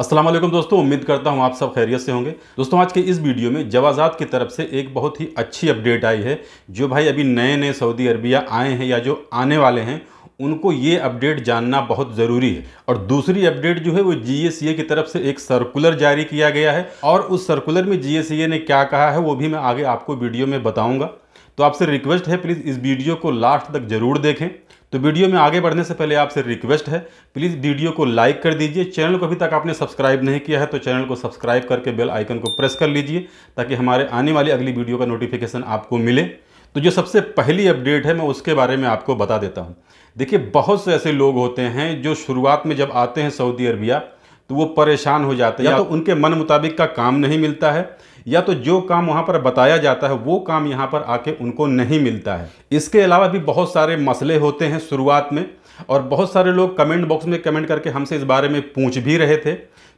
असलम दोस्तों उम्मीद करता हूँ आप सब खैरियत से होंगे दोस्तों आज के इस वीडियो में जवाजात की तरफ से एक बहुत ही अच्छी अपडेट आई है जो भाई अभी नए नए सऊदी अरबिया आए हैं या जो आने वाले हैं उनको ये अपडेट जानना बहुत ज़रूरी है और दूसरी अपडेट जो है वो जी e की तरफ से एक सर्कुलर जारी किया गया है और उस सर्कुलर में जी e ने क्या कहा है वो भी मैं आगे आपको वीडियो में बताऊँगा तो आपसे रिक्वेस्ट है प्लीज़ इस वीडियो को लास्ट तक ज़रूर देखें तो वीडियो में आगे बढ़ने से पहले आपसे रिक्वेस्ट है प्लीज़ वीडियो को लाइक कर दीजिए चैनल को अभी तक आपने सब्सक्राइब नहीं किया है तो चैनल को सब्सक्राइब करके बेल आइकन को प्रेस कर लीजिए ताकि हमारे आने वाली अगली वीडियो का नोटिफिकेशन आपको मिले तो जो सबसे पहली अपडेट है मैं उसके बारे में आपको बता देता हूँ देखिए बहुत से ऐसे लोग होते हैं जो शुरुआत में जब आते हैं सऊदी अरबिया तो वो परेशान हो जाते हैं या तो, तो उनके मन मुताबिक का काम नहीं मिलता है या तो जो काम वहाँ पर बताया जाता है वो काम यहाँ पर आके उनको नहीं मिलता है इसके अलावा भी बहुत सारे मसले होते हैं शुरुआत में और बहुत सारे लोग कमेंट बॉक्स में कमेंट करके हमसे इस बारे में पूछ भी रहे थे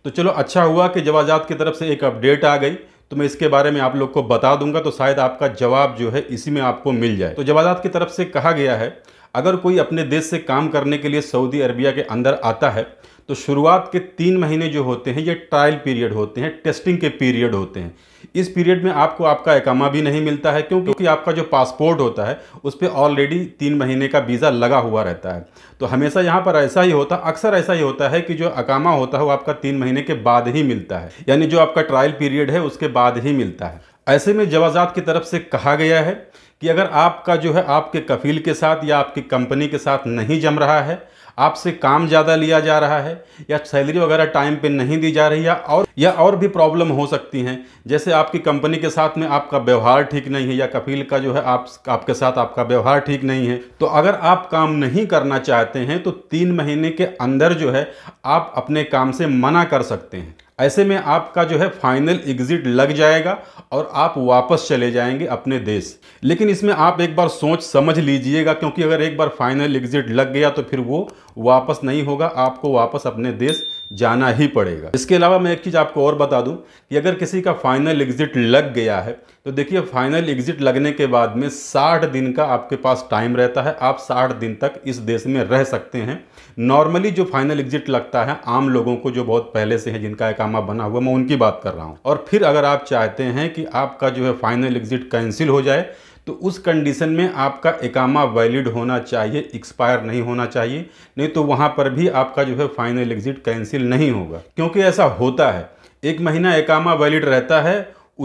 तो चलो अच्छा हुआ कि जवाजात की तरफ से एक अपडेट आ गई तो मैं इसके बारे में आप लोग को बता दूंगा तो शायद आपका जवाब जो है इसी में आपको मिल जाए तो जवाजात की तरफ से कहा गया है अगर कोई अपने देश से काम करने के लिए सऊदी अरबिया के अंदर आता है तो शुरुआत के तीन महीने जो होते हैं ये ट्रायल पीरियड होते हैं टेस्टिंग के पीरियड होते हैं इस पीरियड में आपको आपका एकामा भी नहीं मिलता है क्यों क्योंकि आपका जो पासपोर्ट होता है उस पर ऑलरेडी तीन महीने का वीज़ा लगा हुआ रहता है तो हमेशा यहाँ पर ऐसा ही होता अक्सर ऐसा ही होता है कि जो अकामा होता है वो आपका तीन महीने के बाद ही मिलता है यानी जो आपका ट्रायल पीरियड है उसके बाद ही मिलता है ऐसे में जवाजात की तरफ से कहा गया है कि अगर आपका जो है आपके कफील के साथ या आपकी कंपनी के साथ नहीं जम रहा है आपसे काम ज़्यादा लिया जा रहा है या सैलरी वगैरह टाइम पे नहीं दी जा रही है और या और भी प्रॉब्लम हो सकती हैं जैसे आपकी कंपनी के साथ में आपका व्यवहार ठीक नहीं है या कफील का जो है आप आपके साथ आपका व्यवहार ठीक नहीं है तो अगर आप काम नहीं करना चाहते हैं तो तीन महीने के अंदर जो है आप अपने काम से मना कर सकते हैं ऐसे में आपका जो है फाइनल एग्ज़िट लग जाएगा और आप वापस चले जाएंगे अपने देश लेकिन इसमें आप एक बार सोच समझ लीजिएगा क्योंकि अगर एक बार फाइनल एग्ज़िट लग गया तो फिर वो वापस नहीं होगा आपको वापस अपने देश जाना ही पड़ेगा इसके अलावा मैं एक चीज़ आपको और बता दूं कि अगर किसी का फाइनल एग्ज़िट लग गया है तो देखिए फाइनल एग्ज़िट लगने के बाद में 60 दिन का आपके पास टाइम रहता है आप 60 दिन तक इस देश में रह सकते हैं नॉर्मली जो फाइनल एग्ज़िट लगता है आम लोगों को जो बहुत पहले से है जिनका एकामा बना हुआ मैं उनकी बात कर रहा हूँ और फिर अगर आप चाहते हैं कि आपका जो है फाइनल एग्ज़िट कैंसिल हो जाए तो उस कंडीशन में आपका एकामा वैलिड होना चाहिए एक्सपायर नहीं होना चाहिए नहीं तो वहाँ पर भी आपका जो है फाइनल एग्ज़िट कैंसिल नहीं होगा क्योंकि ऐसा होता है एक महीना एकामा वैलिड रहता है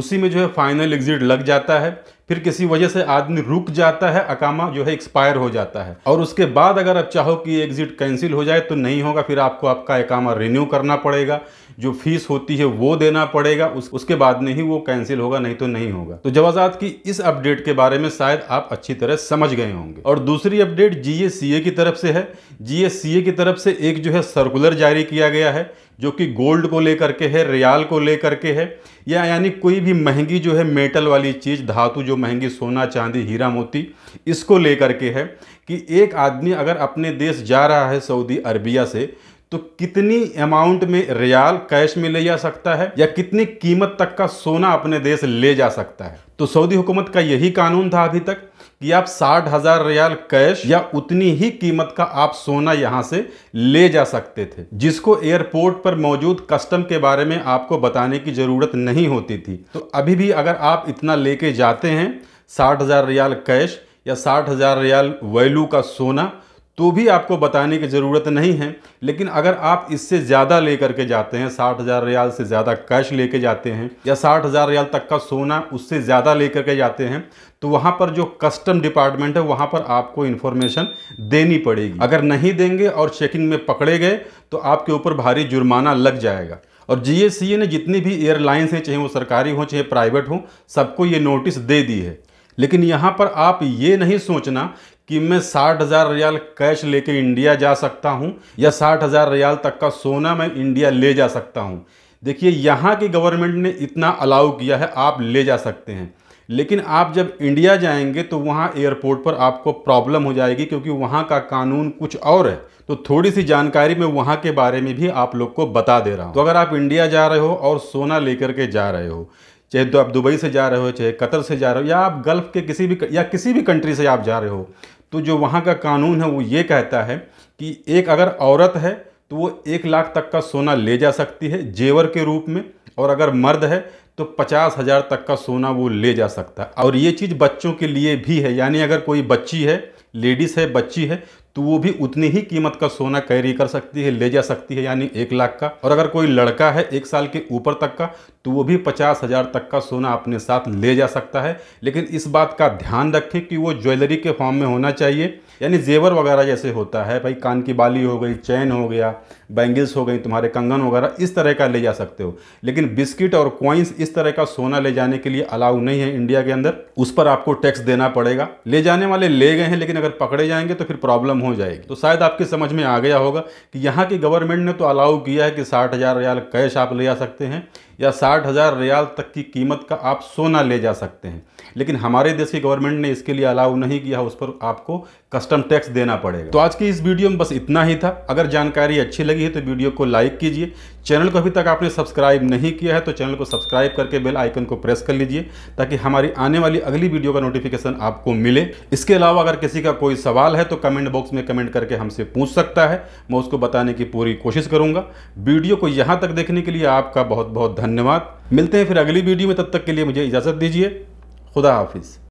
उसी में जो है फाइनल एग्ज़िट लग जाता है फिर किसी वजह से आदमी रुक जाता है अकामा जो है एक्सपायर हो जाता है और उसके बाद अगर आप चाहो कि एग्ज़िट कैंसिल हो जाए तो नहीं होगा फिर आपको आपका अकामा रिन्यू करना पड़ेगा जो फीस होती है वो देना पड़ेगा उस उसके बाद में ही वो कैंसिल होगा नहीं तो नहीं होगा तो जवाजात की इस अपडेट के बारे में शायद आप अच्छी तरह समझ गए होंगे और दूसरी अपडेट जी की तरफ से है जी की तरफ से एक जो है सर्कुलर जारी किया गया है जो कि गोल्ड को लेकर के है रियाल को लेकर के है या यानी कोई भी महंगी जो है मेटल वाली चीज़ धातु जो महंगी सोना चांदी हीरा मोती इसको लेकर के है कि एक आदमी अगर अपने देश जा रहा है सऊदी अरबिया से तो कितनी अमाउंट में रियाल कैश में ले जा सकता है या कितनी कीमत तक का सोना अपने देश ले जा सकता है तो सऊदी हुकूमत का यही कानून था अभी तक कि आप साठ हज़ार रियाल कैश या उतनी ही कीमत का आप सोना यहाँ से ले जा सकते थे जिसको एयरपोर्ट पर मौजूद कस्टम के बारे में आपको बताने की ज़रूरत नहीं होती थी तो अभी भी अगर आप इतना लेके जाते हैं साठ हज़ार रियाल कैश या साठ हज़ार रियाल वैल्यू का सोना तो भी आपको बताने की ज़रूरत नहीं है लेकिन अगर आप इससे ज़्यादा ले करके जाते हैं साठ हज़ार रियाल से ज़्यादा कैश लेके जाते हैं या साठ हज़ार रियाल तक का सोना उससे ज़्यादा ले के जाते हैं तो वहाँ पर जो कस्टम डिपार्टमेंट है वहाँ पर आपको इन्फॉर्मेशन देनी पड़ेगी अगर नहीं देंगे और चेकिंग में पकड़े गए तो आपके ऊपर भारी जुर्माना लग जाएगा और जी ने जितनी भी एयरलाइंस हैं चाहे वो सरकारी हों चाहे प्राइवेट हों सबको ये नोटिस दे दी है लेकिन यहाँ पर आप ये नहीं सोचना कि मैं साठ हज़ार रियाल कैश लेके इंडिया जा सकता हूँ या साठ हज़ार रियाल तक का सोना मैं इंडिया ले जा सकता हूँ देखिए यहाँ की गवर्नमेंट ने इतना अलाउ किया है आप ले जा सकते हैं लेकिन आप जब इंडिया जाएंगे तो वहाँ एयरपोर्ट पर आपको प्रॉब्लम हो जाएगी क्योंकि वहाँ का कानून कुछ और है तो थोड़ी सी जानकारी मैं वहाँ के बारे में भी आप लोग को बता दे रहा हूँ तो अगर आप इंडिया जा रहे हो और सोना लेकर के जा रहे हो चाहे तो आप दुबई से जा रहे हो चाहे कतर से जा रहे हो या आप गल्फ़ के किसी भी या किसी भी कंट्री से आप जा रहे हो तो जो वहाँ का कानून है वो ये कहता है कि एक अगर औरत है तो वो एक लाख तक का सोना ले जा सकती है जेवर के रूप में और अगर मर्द है तो पचास हज़ार तक का सोना वो ले जा सकता है और ये चीज़ बच्चों के लिए भी है यानी अगर कोई बच्ची है लेडीज़ है बच्ची है तो वो भी उतनी ही कीमत का सोना कैरी कर सकती है ले जा सकती है यानी एक लाख का और अगर कोई लड़का है एक साल के ऊपर तक का तो वो भी पचास हज़ार तक का सोना अपने साथ ले जा सकता है लेकिन इस बात का ध्यान रखें कि वो ज्वेलरी के फॉर्म में होना चाहिए यानी जेवर वगैरह जैसे होता है भाई कान की बाली हो गई चैन हो गया बैंगल्स हो गई तुम्हारे कंगन वगैरह इस तरह का ले जा सकते हो लेकिन बिस्किट और क्वाइंस इस तरह का सोना ले जाने के लिए अलाउ नहीं है इंडिया के अंदर उस पर आपको टैक्स देना पड़ेगा ले जाने वाले ले गए हैं लेकिन अगर पकड़े जाएंगे तो फिर प्रॉब्लम हो जाएगी तो शायद आपकी समझ में आ गया होगा कि यहाँ की गवर्नमेंट ने तो अलाउ किया है कि साठ हज़ार रियाल कैश आप ले आ सकते हैं या साठ हज़ार रियाल तक की कीमत का आप सोना ले जा सकते हैं लेकिन हमारे देश की गवर्नमेंट ने इसके लिए अलाउ नहीं किया उस पर आपको कस्टम टैक्स देना पड़ेगा तो आज की इस वीडियो में बस इतना ही था अगर जानकारी अच्छी लगी है तो वीडियो को लाइक कीजिए चैनल को अभी तक आपने सब्सक्राइब नहीं किया है तो चैनल को सब्सक्राइब करके बेल आइकन को प्रेस कर लीजिए ताकि हमारी आने वाली अगली वीडियो का नोटिफिकेशन आपको मिले इसके अलावा अगर किसी का कोई सवाल है तो कमेंट बॉक्स में कमेंट करके हमसे पूछ सकता है मैं उसको बताने की पूरी कोशिश करूँगा वीडियो को यहाँ तक देखने के लिए आपका बहुत बहुत धन्यवाद मिलते हैं फिर अगली वीडियो में तब तक के लिए मुझे इजाज़त दीजिए खुदा हाफिज़